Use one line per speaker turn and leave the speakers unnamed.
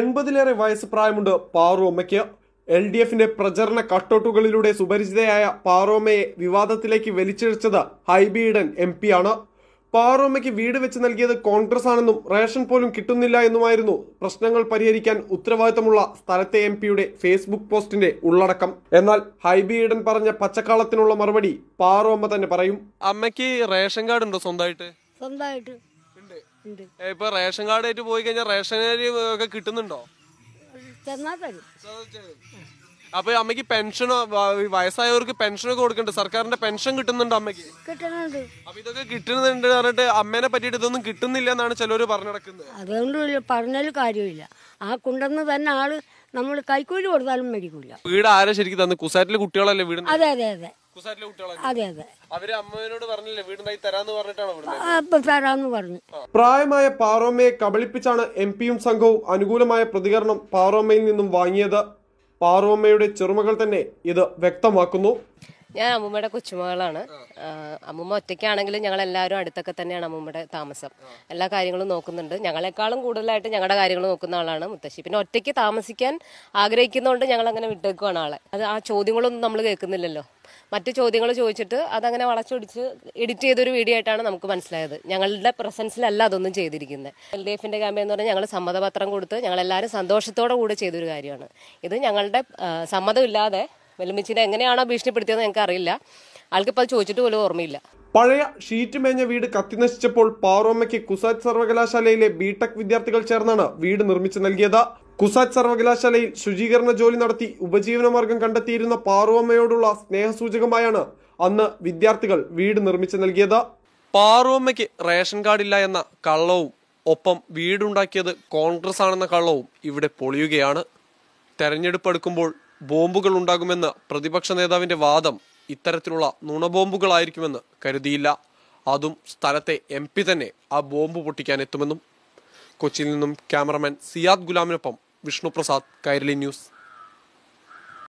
എൺപതിലേറെ വയസ്സ് പ്രായമുണ്ട് പാറോമ്മയ്ക്ക് L D എഫിന്റെ പ്രചരണ കട്ടൗട്ടുകളിലൂടെ സുപരിചിതയായ പാറോമയെ വിവാദത്തിലേക്ക് വലിച്ചെഴിച്ചത് ഹൈബീഡൻ എം പി ആണ് പാറോമയ്ക്ക് വീട് വെച്ച് നൽകിയത് കോൺഗ്രസ് ആണെന്നും റേഷൻ പോലും കിട്ടുന്നില്ല എന്നുമായിരുന്നു പ്രശ്നങ്ങൾ പരിഹരിക്കാൻ ഉത്തരവാദിത്തമുള്ള സ്ഥലത്തെ എം പിയുടെ ഫേസ്ബുക്ക് പോസ്റ്റിന്റെ ഉള്ളടക്കം എന്നാൽ ഹൈബീഡൻ പറഞ്ഞ പച്ചക്കാളത്തിനുള്ള മറുപടി പാറോമ്മ തന്നെ പറയും അമ്മയ്ക്ക് റേഷൻ കാർഡ് ഉണ്ടോ സ്വന്തമായിട്ട് സ്വന്തമായിട്ട് ഇപ്പൊ റേഷൻ കാർഡ് ആയിട്ട് പോയി കഴിഞ്ഞാൽ റേഷൻ അരി ഒക്കെ കിട്ടുന്നുണ്ടോ അപ്പൊ അമ്മക്ക് പെൻഷനോ വയസ്സായവർക്ക് പെൻഷനൊക്കെ കൊടുക്കണ്ട് സർക്കാരിന്റെ പെൻഷൻ കിട്ടുന്നുണ്ടോ അമ്മക്ക് കിട്ടുന്നുണ്ട് അപ്പൊ ഇതൊക്കെ കിട്ടുന്നുണ്ട് പറഞ്ഞിട്ട് അമ്മേനെ പറ്റിയിട്ട് ഇതൊന്നും കിട്ടുന്നില്ല എന്നാണ് ചിലര് പറഞ്ഞു
നടക്കുന്നത് പറഞ്ഞാലും കാര്യമില്ല ആ കൊണ്ടുവന്ന് തന്നെ ആള് നമ്മൾ കൈക്കൂലി കൊടുത്താലും മേടിക്കൂല
വീട് ആരെ ശരിക്കും തന്നെ കുസാറ്റിലെ കുട്ടികളല്ലേ വീട് അതെ അതെ അതെ അതെ അതെ അമ്മയോട് തരാന്ന് പറഞ്ഞിട്ടാണ് പറഞ്ഞു പ്രായമായ പാറോമ്മയെ കബളിപ്പിച്ചാണ് എം പിയും സംഘവും അനുകൂലമായ പ്രതികരണം പാറോമ്മയിൽ നിന്നും വാങ്ങിയത് പാറോമ്മയുടെ ചെറുമകൾ തന്നെ ഇത് വ്യക്തമാക്കുന്നു
ഞാൻ അമ്മൂമ്മയുടെ കൊച്ചുമകളാണ് അമ്മൂമ്മ ഒറ്റയ്ക്കാണെങ്കിലും ഞങ്ങൾ എല്ലാവരും അടുത്തൊക്കെ തന്നെയാണ് അമ്മൂമ്മയുടെ താമസം എല്ലാ കാര്യങ്ങളും നോക്കുന്നുണ്ട് ഞങ്ങളെക്കാളും കൂടുതലായിട്ട് ഞങ്ങളുടെ കാര്യങ്ങൾ നോക്കുന്ന ആളാണ് മുത്തശ്ശി പിന്നെ ഒറ്റയ്ക്ക് താമസിക്കാൻ ആഗ്രഹിക്കുന്നതുകൊണ്ട് ഞങ്ങൾ അങ്ങനെ വിട്ടേക്കുവാണ് ആളെ അത് ആ ചോദ്യങ്ങളൊന്നും നമ്മൾ കേൾക്കുന്നില്ലല്ലോ മറ്റു ചോദ്യങ്ങൾ ചോദിച്ചിട്ട് അതങ്ങനെ വളച്ചൊടിച്ച് എഡിറ്റ് ചെയ്തൊരു വീഡിയോ ആയിട്ടാണ് നമുക്ക് മനസ്സിലായത് ഞങ്ങളുടെ പ്രസൻസിലല്ല അതൊന്നും ചെയ്തിരിക്കുന്നത് എൽ ഡി എഫിൻ്റെ ക്യാമ്പയിൻ എന്ന് പറഞ്ഞാൽ ഞങ്ങൾ സമ്മതപത്രം കൊടുത്ത് ഞങ്ങളെല്ലാവരും സന്തോഷത്തോടെ കൂടെ ചെയ്തൊരു കാര്യമാണ് ഇത് ഞങ്ങളുടെ സമ്മതമില്ലാതെ വെല്ലുമിച്ചിനെ എങ്ങനെയാണോ ഭീഷണിപ്പെടുത്തിയത് ഞങ്ങൾക്ക് അറിയില്ല ആൾക്കിപ്പോൾ അത് ചോദിച്ചിട്ട് പോലും ഓർമ്മയില്ല
പഴയ ഷീറ്റ് മേഞ്ഞ വീട് കത്തിനശിച്ചപ്പോൾ പാറോമ്മയ്ക്ക് കുസാറ്റ് സർവകലാശാലയിലെ ബിടെക് വിദ്യാർത്ഥികൾ ചേർന്നാണ് വീട് നിർമ്മിച്ചു നൽകിയത് കുസാറ്റ് സർവകലാശാലയിൽ ശുചീകരണ ജോലി നടത്തി ഉപജീവനമാർഗം കണ്ടെത്തിയിരുന്ന പാറുവമ്മയോടുള്ള സ്നേഹസൂചകമായാണ് അന്ന് വിദ്യാർത്ഥികൾ വീട് നിർമ്മിച്ചു നൽകിയത് പാറുവമ്മയ്ക്ക് റേഷൻ കാർഡില്ല എന്ന കള്ളവും ഒപ്പം വീടുണ്ടാക്കിയത് കോൺഗ്രസ് ആണെന്ന കള്ളവും ഇവിടെ പൊളിയുകയാണ് തെരഞ്ഞെടുപ്പ് എടുക്കുമ്പോൾ ബോംബുകൾ ഉണ്ടാകുമെന്ന് പ്രതിപക്ഷ നേതാവിന്റെ വാദം ഇത്തരത്തിലുള്ള നുണബോംബുകളായിരിക്കുമെന്ന് കരുതിയില്ല അതും സ്ഥലത്തെ എം തന്നെ ആ ബോംബ് പൊട്ടിക്കാൻ എത്തുമെന്നും കൊച്ചിയിൽ നിന്നും ക്യാമറമാൻ സിയാദ് ഗുലാമിനൊപ്പം വിഷ്ണുപ്രസാദ് കൈരളി ന്യൂസ്